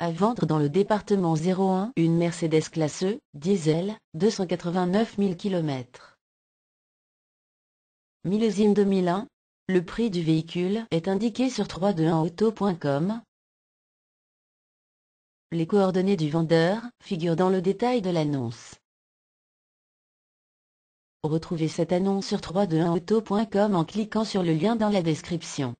À vendre dans le département 01 une Mercedes classe E, diesel, 289 000 km. Millésime 2001. Le prix du véhicule est indiqué sur 321auto.com. Les coordonnées du vendeur figurent dans le détail de l'annonce. Retrouvez cette annonce sur 321auto.com en cliquant sur le lien dans la description.